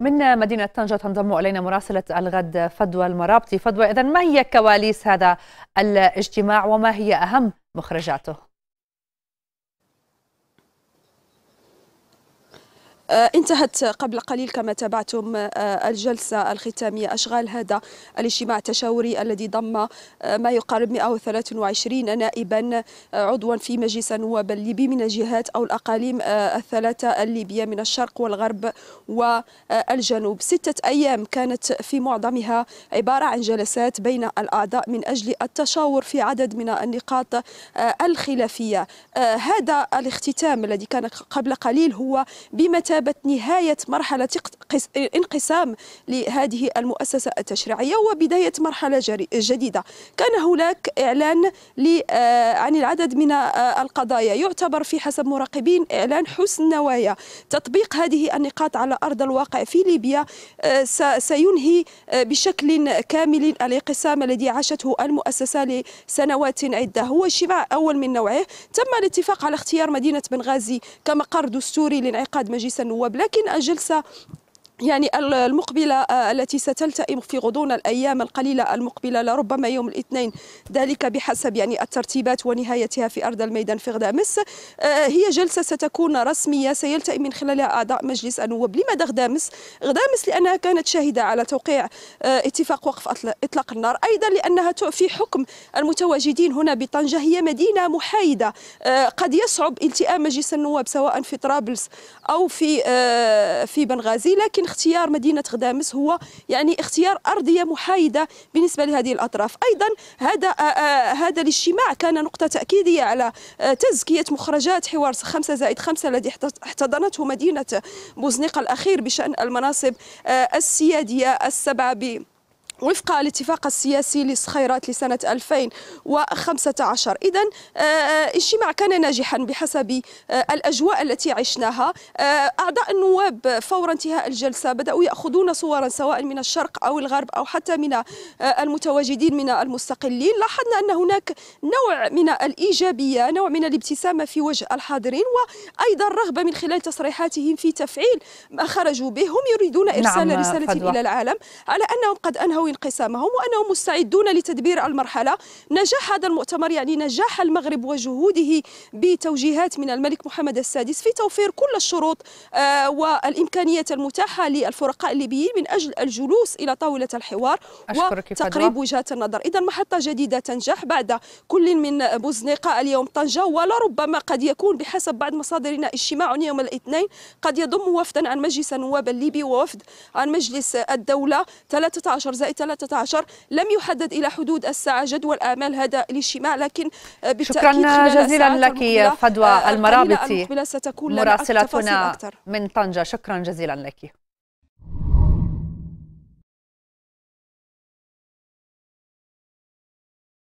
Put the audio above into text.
من مدينة طنجة تنضم إلينا مراسلة الغد فدوى المرابطي فدوى إذا ما هي كواليس هذا الاجتماع وما هي أهم مخرجاته آه، انتهت قبل قليل كما تابعتم آه، الجلسة الختامية أشغال هذا الاجتماع التشاوري الذي ضم آه، ما يقارب 123 نائبا عضوا في مجلس النواب الليبي من الجهات أو الأقاليم الثلاثة الليبية من الشرق والغرب والجنوب ستة أيام كانت في معظمها عبارة عن جلسات بين الأعضاء من أجل التشاور في عدد من النقاط الخلافية هذا الاختتام الذي كان قبل قليل هو بمثابة بمثابة نهاية مرحلة انقسام لهذه المؤسسة التشريعية وبداية مرحلة جديدة كان هناك إعلان آه، عن العدد من آه، القضايا يعتبر في حسب مراقبين إعلان حسن نوايا تطبيق هذه النقاط على أرض الواقع في ليبيا آه، سينهي بشكل كامل الانقسام الذي عاشته المؤسسة لسنوات عدة هو شبع أول من نوعه تم الاتفاق على اختيار مدينة بنغازي كمقر دستوري لانعقاد مجلس النواب لكن الجلسة يعني المقبلة آه، التي ستلتئم في غضون الأيام القليلة المقبلة لربما يوم الاثنين ذلك بحسب يعني الترتيبات ونهايتها في أرض الميدان في غدامس آه، هي جلسة ستكون رسمية سيلتئم من خلالها أعضاء مجلس النواب لماذا غدامس؟ غدامس لأنها كانت شاهدة على توقيع آه، اتفاق وقف إطلاق النار أيضا لأنها في حكم المتواجدين هنا بطنجة هي مدينة محايدة قد يصعب التئام مجلس النواب سواء في طرابلس أو في في بنغازي لكن اختيار مدينه غدامس هو يعني اختيار ارضيه محايده بالنسبه لهذه الاطراف ايضا هذا آه، آه، هذا الاجتماع كان نقطه تاكيديه على آه، تزكيه مخرجات حوار 5 زائد 5 الذي احتضنته مدينه بوزنيقه الاخير بشان المناصب السياديه السبعه ب وفق الاتفاق السياسي للصخيرات لسنة 2015 إذا اجتماع كان ناجحا بحسب آه، الأجواء التي عشناها آه، أعضاء النواب فور انتهاء الجلسة بدأوا يأخذون صورا سواء من الشرق أو الغرب أو حتى من آه، المتواجدين من المستقلين لاحظنا أن هناك نوع من الإيجابية نوع من الابتسامة في وجه الحاضرين وأيضا رغبة من خلال تصريحاتهم في تفعيل ما خرجوا به هم يريدون نعم، إرسال نعم رسالة فضوح. إلى العالم على أنهم قد أنهوا ينوي انقسامهم وأنهم مستعدون لتدبير المرحلة نجاح هذا المؤتمر يعني نجاح المغرب وجهوده بتوجيهات من الملك محمد السادس في توفير كل الشروط آه، والإمكانيات المتاحة للفرقاء الليبيين من أجل الجلوس إلى طاولة الحوار وتقريب وجهات النظر إذا محطة جديدة تنجح بعد كل من بوزنيقة اليوم طنجة ولربما قد يكون بحسب بعض مصادرنا اجتماع يوم الاثنين قد يضم وفدا عن مجلس النواب الليبي ووفد عن مجلس الدولة 13 زائد 13 لم يحدد إلى حدود الساعة جدول آمال هذا الاجتماع لكن بالتأكيد شكرا جزيلا لك فدوى آه، المرابطي ستكون مراسلتنا من طنجة شكرا جزيلا لك